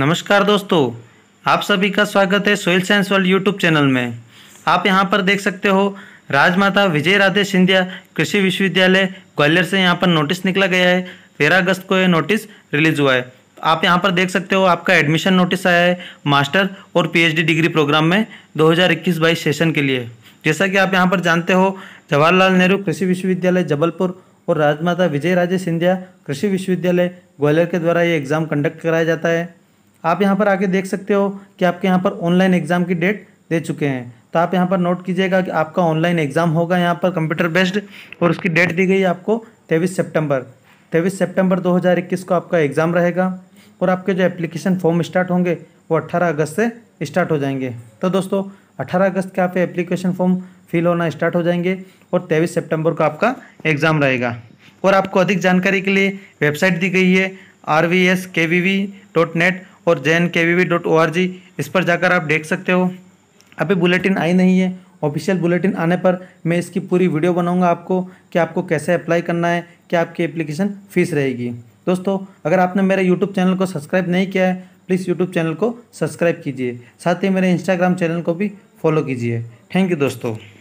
नमस्कार दोस्तों आप सभी का स्वागत है soil science world YouTube channel में आप यहां पर देख सकते हो राजमाता विजय राधे सिंधिया कृषि विश्वविद्यालय ग्वालियर से यहां पर नोटिस निकला गया है तेरह अगस्त को यह नोटिस रिलीज हुआ है आप यहां पर देख सकते हो आपका एडमिशन नोटिस आया है मास्टर और पी डिग्री प्रोग्राम में दो हज़ार सेशन के लिए जैसा कि आप यहाँ पर जानते हो जवाहरलाल नेहरू कृषि विश्वविद्यालय जबलपुर और राजमाता विजय राजे सिंधिया कृषि विश्वविद्यालय ग्वालियर के द्वारा ये एग्ज़ाम कंडक्ट कराया जाता है आप यहाँ पर आगे देख सकते हो कि आपके यहाँ पर ऑनलाइन एग्ज़ाम की डेट दे चुके हैं तो आप यहाँ पर नोट कीजिएगा कि आपका ऑनलाइन एग्ज़ाम होगा यहाँ पर कंप्यूटर बेस्ड और उसकी डेट दी गई आपको तेईस सेप्टेम्बर तेईस सेप्टेम्बर दो को आपका एग्ज़ाम रहेगा और आपके जो एप्लीकेशन फॉर्म स्टार्ट होंगे वो 18 अगस्त से स्टार्ट हो जाएंगे तो दोस्तों 18 अगस्त के आपके एप्लीकेशन फॉर्म फिल होना स्टार्ट हो जाएंगे और तेईस सितंबर को आपका एग्ज़ाम रहेगा और आपको अधिक जानकारी के लिए वेबसाइट दी गई है R V S K V V dot net और J N K V V dot O R G इस पर जाकर आप देख सकते हो अभी बुलेटिन आई नहीं है ऑफिशियल बुलेटिन आने पर मैं इसकी पूरी वीडियो बनाऊंगा आपको कि आपको कैसे अप्लाई करना है क्या आपकी एप्लीकेशन फ़ीस रहेगी दोस्तों अगर आपने मेरे यूट्यूब चैनल को सब्सक्राइब नहीं किया है प्लीज़ यूट्यूब चैनल को सब्सक्राइब कीजिए साथ ही मेरे इंस्टाग्राम चैनल को भी फॉलो कीजिए थैंक यू दोस्तों